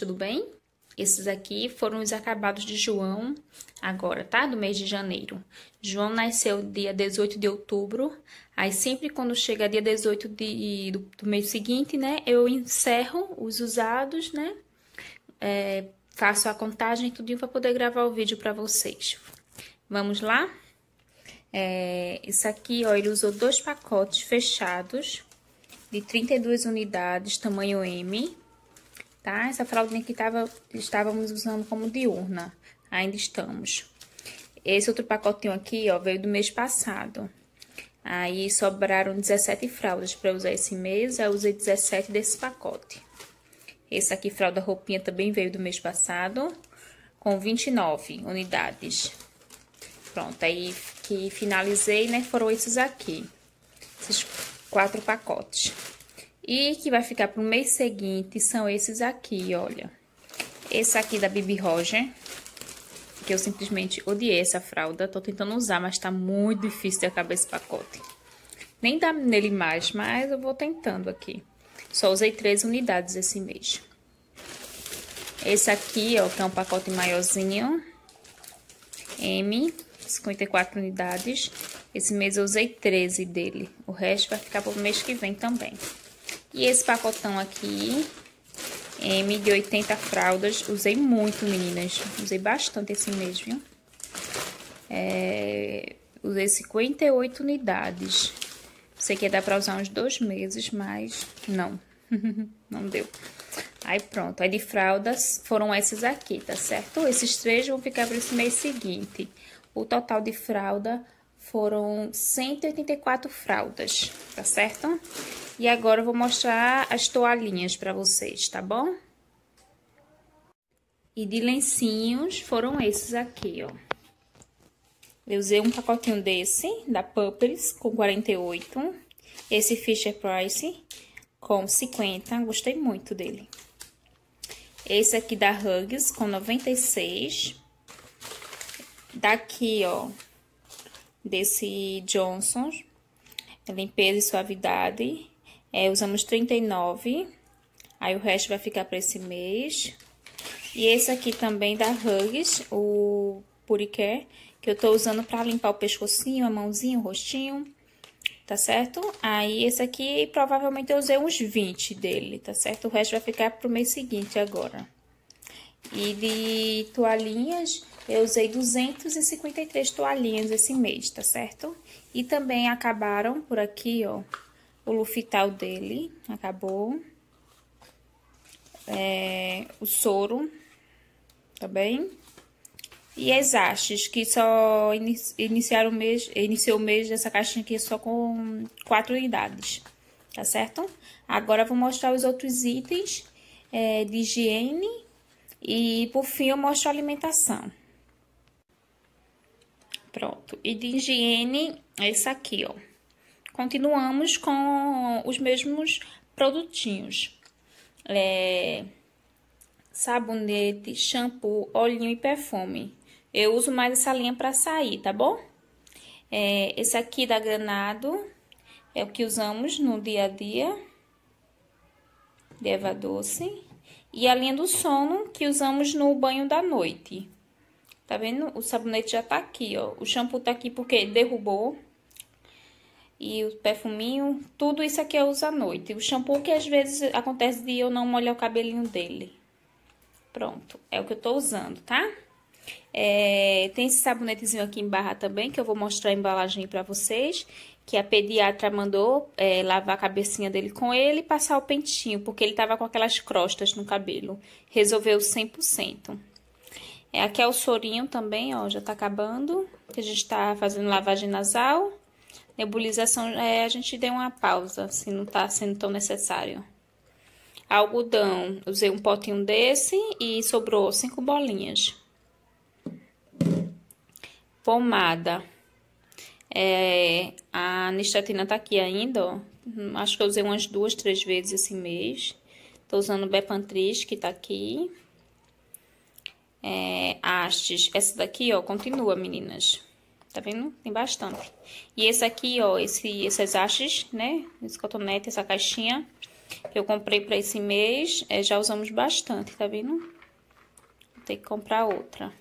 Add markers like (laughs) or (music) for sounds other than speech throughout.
tudo bem? Esses aqui foram os acabados de João agora, tá? Do mês de janeiro. João nasceu dia 18 de outubro. Aí sempre quando chega dia 18 de, do, do mês seguinte, né? Eu encerro os usados, né? É, faço a contagem tudinho para poder gravar o vídeo para vocês. Vamos lá? É, isso aqui, ó, ele usou dois pacotes fechados de 32 unidades, tamanho M tá? Essa fraldinha aqui tava, estávamos usando como diurna, ainda estamos. Esse outro pacotinho aqui, ó, veio do mês passado. Aí sobraram 17 fraldas para usar esse mês, eu usei 17 desse pacote. Esse aqui, fralda roupinha, também veio do mês passado, com 29 unidades. Pronto, aí que finalizei, né, foram esses aqui, esses quatro pacotes. E que vai ficar pro mês seguinte são esses aqui, olha. Esse aqui da Bibi Roger, que eu simplesmente odiei essa fralda. Tô tentando usar, mas tá muito difícil de acabar esse pacote. Nem dá nele mais, mas eu vou tentando aqui. Só usei três unidades esse mês. Esse aqui, ó, que é um pacote maiorzinho. M, 54 unidades. Esse mês eu usei 13 dele. O resto vai ficar pro mês que vem também. E esse pacotão aqui, M de 80 fraldas, usei muito, meninas. Usei bastante assim esse mês, viu? É, usei 58 unidades. Sei que ia dar pra usar uns dois meses, mas não. (laughs) não deu. Aí pronto, aí de fraldas foram esses aqui, tá certo? Esses três vão ficar para esse mês seguinte. O total de fralda foram 184 fraldas, tá certo? E agora eu vou mostrar as toalhinhas para vocês, tá bom? E de lencinhos foram esses aqui, ó. Eu usei um pacotinho desse, da Purples, com 48. Esse Fisher Price, com 50. Gostei muito dele. Esse aqui da Hugs, com 96. Daqui, ó, desse Johnson, é limpeza e suavidade. É, usamos 39, aí o resto vai ficar para esse mês. E esse aqui também da Hugs, o Puricare, que eu tô usando para limpar o pescocinho, a mãozinha, o rostinho, tá certo? Aí esse aqui provavelmente eu usei uns 20 dele, tá certo? O resto vai ficar pro mês seguinte agora. E de toalhinhas, eu usei 253 toalhinhas esse mês, tá certo? E também acabaram por aqui, ó, o lufital dele, acabou. É, o soro, tá bem? E as hastes, que só iniciaram o mês, iniciou o mês dessa caixinha aqui só com quatro unidades, tá certo? Agora, eu vou mostrar os outros itens é, de higiene e, por fim, eu mostro a alimentação. Pronto. E de higiene, essa aqui, ó. Continuamos com os mesmos produtinhos. É, sabonete, shampoo, olhinho e perfume. Eu uso mais essa linha pra sair, tá bom? É, esse aqui da Granado é o que usamos no dia a dia. De Eva Doce. E a linha do sono que usamos no banho da noite. Tá vendo? O sabonete já tá aqui, ó. O shampoo tá aqui porque derrubou. E o perfuminho, tudo isso aqui eu é uso à noite. O shampoo que às vezes acontece de eu não molhar o cabelinho dele. Pronto, é o que eu tô usando, tá? É, tem esse sabonetezinho aqui em barra também, que eu vou mostrar a embalagem pra vocês. Que a pediatra mandou é, lavar a cabecinha dele com ele e passar o pentinho, porque ele tava com aquelas crostas no cabelo. Resolveu 100%. É, aqui é o sorinho também, ó, já tá acabando. Que a gente tá fazendo lavagem nasal. Nebulização, é, a gente deu uma pausa, assim, não tá sendo tão necessário. Algodão, usei um potinho desse e sobrou cinco bolinhas. Pomada. É, a anistatina tá aqui ainda, ó. Acho que eu usei umas duas, três vezes esse mês. Tô usando o Bepantris, que tá aqui é, hastes. Essa daqui, ó, continua, meninas. Tá vendo? Tem bastante. E esse aqui, ó, esse, esses hastes, né? Esse cotonete, essa caixinha que eu comprei pra esse mês, é, já usamos bastante, tá vendo? Vou ter que comprar outra,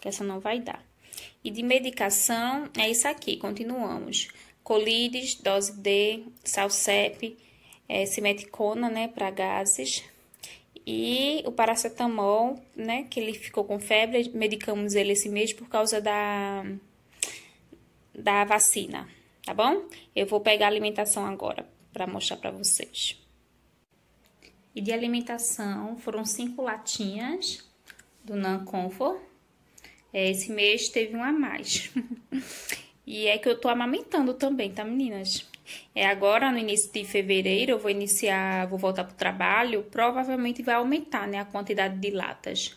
que essa não vai dar. E de medicação, é isso aqui, continuamos. Colides, dose D, salsep, é, simeticona, né, pra gases, e o paracetamol, né, que ele ficou com febre, medicamos ele esse mês por causa da, da vacina, tá bom? Eu vou pegar a alimentação agora para mostrar para vocês. E de alimentação foram cinco latinhas do Nan Comfort. É, esse mês teve um a mais. (laughs) e é que eu tô amamentando também, tá, meninas? É agora, no início de fevereiro, eu vou iniciar, vou voltar para o trabalho, provavelmente vai aumentar né, a quantidade de latas.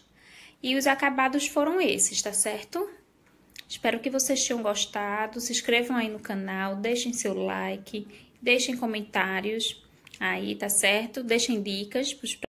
E os acabados foram esses, tá certo? Espero que vocês tenham gostado. Se inscrevam aí no canal, deixem seu like, deixem comentários aí, tá certo? Deixem dicas para os